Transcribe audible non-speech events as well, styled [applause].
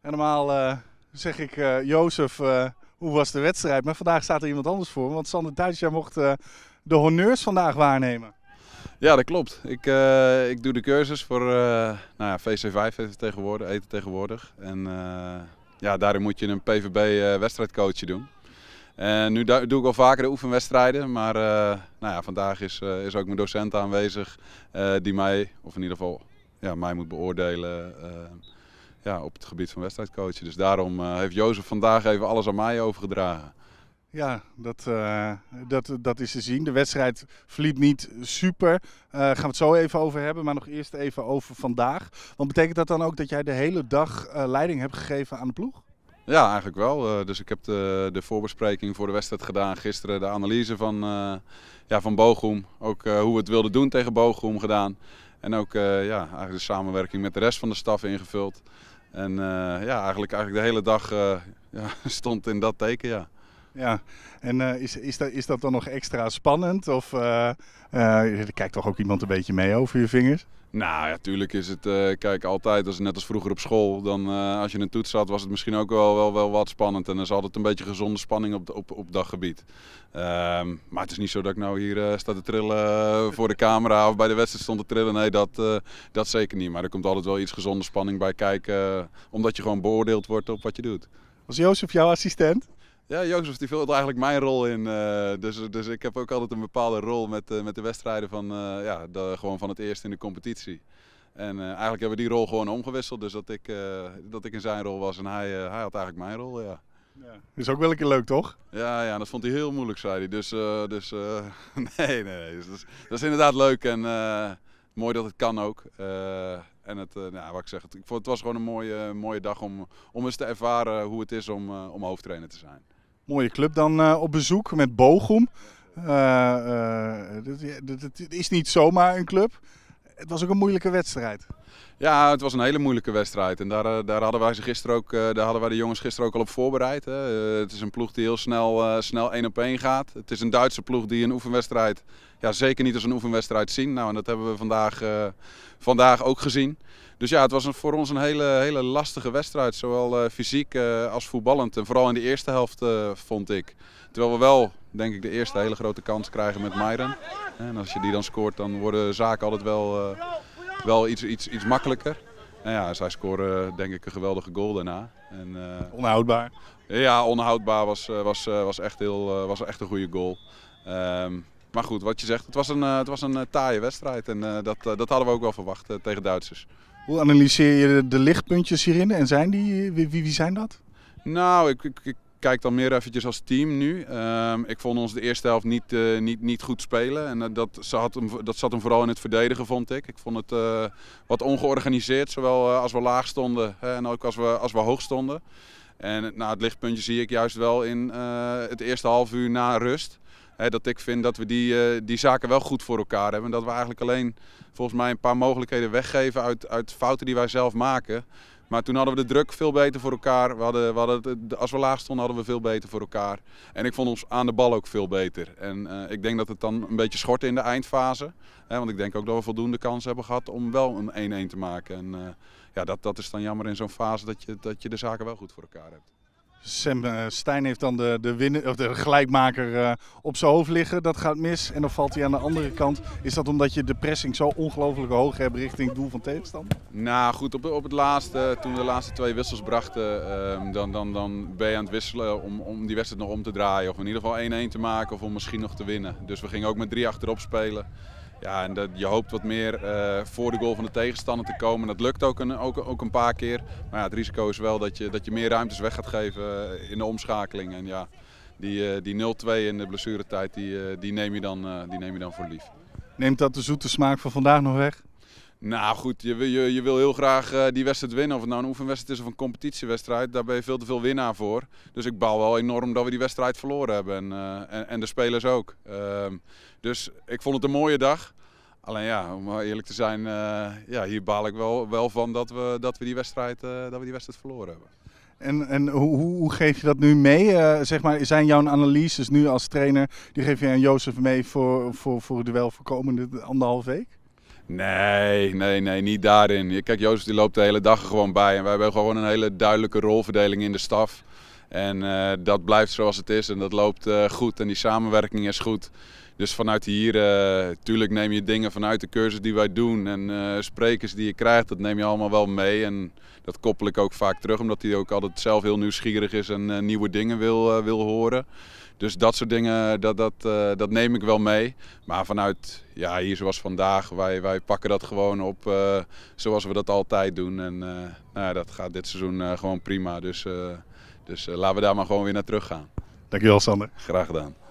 En normaal eh, zeg ik, eh, Jozef, eh, hoe was de wedstrijd? Maar vandaag staat er iemand anders voor. Want Sander Duits, jij mocht de honneurs vandaag waarnemen. Ja, dat klopt. Ik, ik doe de cursus voor uh, nou ja, VC5 tegenwoordig, eten tegenwoordig. En uh, ja, daarin moet je een PVB-wedstrijdcoachje doen. En nu doe ik al vaker de oefenwedstrijden, maar nou ja, vandaag is, is ook mijn docent aanwezig die mij, of in ieder geval ja, mij moet beoordelen ja, op het gebied van wedstrijdcoachen. Dus daarom eh, heeft Jozef vandaag even alles aan mij overgedragen. Ja, dat, eh, dat, dat is te zien. De wedstrijd verliep niet super. Uh, gaan we het zo even over hebben, maar nog eerst even over vandaag. Want betekent dat dan ook dat jij de hele dag leiding hebt gegeven aan de ploeg? Ja, eigenlijk wel. dus ik heb de, de voorbespreking voor de wedstrijd gedaan gisteren. De analyse van, ja, van Bochum. Ook hoe we het wilden doen tegen Bochum gedaan. En ook eh, ja, eigenlijk de samenwerking met de rest van de staf ingevuld. En eh, ja, eigenlijk, eigenlijk de hele dag eh, [laughs] ja, stond in dat teken, ja ja. En eh, is, is, dat, is dat dan nog extra spannend? Of eh, eh, kijkt toch ook iemand een beetje mee over je vingers? Nou, natuurlijk tuurlijk is het. kijk, altijd, als, net als vroeger op school, dan als je een toets had, was het misschien ook wel, wel, wel wat spannend. En dan is altijd een beetje gezonde spanning op, op, op dat gebied. Ehm, maar het is niet zo dat ik nou hier sta te trillen voor de camera of bij de wedstrijd stond te trillen. Nee, dat, dat zeker niet. Maar er komt altijd wel iets gezonde spanning bij kijken, omdat je gewoon beoordeeld wordt op wat je doet. Was Jozef jouw assistent? Ja, Jozef die vult eigenlijk mijn rol in. Eh, dus, dus ik heb ook altijd een bepaalde rol met, eh, met de wedstrijden van, eh, ja, gewoon van het eerst in de competitie. En eigenlijk hebben we die rol gewoon omgewisseld. Dus dat ik, dat ik in zijn rol was en hij, hij had eigenlijk mijn rol, ja. ja. Is ook wel een keer leuk, toch? Ja, ja, dat vond hij heel moeilijk, zei hij. Dus, dus [laughs] nee, nee, nee. Dus, dus, dat, is, inderdaad leuk en mooi dat het kan ook. En het, nou, wat ik zeg, het, het was gewoon een mooie, mooie dag om, om eens te ervaren hoe het is om, om hoofdtrainer te zijn mooie club dan eh, op bezoek met Bochum. Het eh, eh, is niet zomaar een club. Het was ook een moeilijke wedstrijd. Ja, het was een hele moeilijke wedstrijd. En daar, eh, daar, hadden, wij ze gisteren ook, eh, daar hadden wij de jongens gisteren ook al op voorbereid. Hè. Eh, het is een ploeg die heel snel, snel één op één gaat. Het is een Duitse ploeg die een oefenwedstrijd ja, zeker niet als een oefenwedstrijd zien. Nou, en dat hebben we vandaag, vandaag ook gezien. Dus ja, het was voor ons een hele, hele lastige wedstrijd. Zowel fysiek als voetballend. En vooral in de eerste helft vond ik. Terwijl we wel, denk ik, de eerste hele grote kans krijgen met Meiren. En als je die dan scoort, dan worden zaken altijd wel wel iets, iets, iets makkelijker. Nou ja, zij scoren eh, denk ik een geweldige goal daarna. En, eh, onhoudbaar. Ja, onhoudbaar was, eh, was, was, echt, heel, was echt een goede goal. Ehm, maar goed, wat je zegt, het was een, het was een taaie wedstrijd. En dat, dat hadden we ook wel verwacht tegen Duitsers. Hoe analyseer je de, de lichtpuntjes hierin? En zijn die, wie, wie zijn dat? Nou, ik, ik, ik kijk dan meer eventjes als team nu. Ehm, ik vond ons de eerste helft niet, eh, niet, niet goed spelen. En eh, dat, zat hem, dat zat hem vooral in het verdedigen, vond ik. Ik vond het eh, wat ongeorganiseerd, zowel als we laag stonden hè, en ook als we, als we hoog stonden. En nou, het lichtpuntje zie ik juist wel in het eerste half uur na rust. Hè, dat ik vind dat we die, die zaken wel goed voor elkaar hebben. En dat we eigenlijk alleen volgens mij een paar mogelijkheden weggeven uit, uit fouten die wij zelf maken. Maar toen hadden we de druk veel beter voor elkaar. We hadden, we hadden, als we laag stonden hadden we veel beter voor elkaar. En ik vond ons aan de bal ook veel beter. En eh, ik denk dat het dan een beetje schortte in de eindfase. Hè, want ik denk ook dat we voldoende kans hebben gehad om wel een 1-1 te maken. En eh, ja, dat, dat is dan jammer in zo'n fase dat je, dat je de zaken wel goed voor elkaar hebt. Sam uh, Stijn heeft dan de, de, winnen of de gelijkmaker eh, op zijn hoofd liggen. Dat gaat mis. En dan valt hij aan de andere kant. Is dat omdat je de pressing zo ongelooflijk hoog hebt richting het doel van tegenstand? Nou goed, op, op het laatste, toen we de laatste twee wissels brachten, ehm, dan, dan, dan ben je aan het wisselen om, om die wedstrijd nog om te draaien. Of in ieder geval 1-1 te maken of om misschien nog te winnen. Dus we gingen ook met drie achterop spelen. Ja, en dat, je hoopt wat meer eh, voor de goal van de tegenstander te komen. Dat lukt ook een, ook, ook een paar keer. Maar ja, het risico is wel dat je, dat je meer ruimtes weg gaat geven eh, in de omschakeling. En ja, die, eh, die 0-2 in de blessuretijd, die, die, neem je dan, die neem je dan voor lief. Neemt dat de zoete smaak van vandaag nog weg? Nou goed, je, je, wil heel graag eh, die wedstrijd winnen. Of het nou een oefenwedstrijd is of een competitiewedstrijd, daar ben je veel te veel winnaar voor. Dus ik baal wel enorm dat we die wedstrijd verloren hebben. En, eh, en, en, de spelers ook. Ehm, dus ik vond het een mooie dag. Alleen ja, om eerlijk te zijn, eh, ja, hier baal ik wel, wel van dat we, dat, we die wedstrijd, dat we die wedstrijd verloren hebben. En, en hoe, hoe, geef je dat nu mee? zeg maar, zijn jouw analyses nu als trainer, die geef je aan Jozef mee voor, voor, voor het duel voor komende anderhalf week? Nee, nee, nee, niet daarin. Kijk, Joost die loopt de hele dag er gewoon bij. En wij hebben gewoon een hele duidelijke rolverdeling in de staf. En eh, dat blijft zoals het is en dat loopt eh, goed en die samenwerking is goed. Dus vanuit hier, natuurlijk eh, neem je dingen vanuit de cursus die wij doen en sprekers die je krijgt, dat neem je allemaal wel mee. En dat koppel ik ook vaak terug, omdat hij ook altijd zelf heel nieuwsgierig is en nieuwe dingen wil, wil horen. Dus dat soort dingen, dat, dat, dat neem ik wel mee. Maar vanuit, ja, hier zoals vandaag, wij, wij pakken dat gewoon op zoals we dat altijd doen. En nou, dat gaat dit seizoen gewoon prima. Dus dus eh, laten we daar maar gewoon weer naar terug gaan. Dankjewel Sander. Graag gedaan.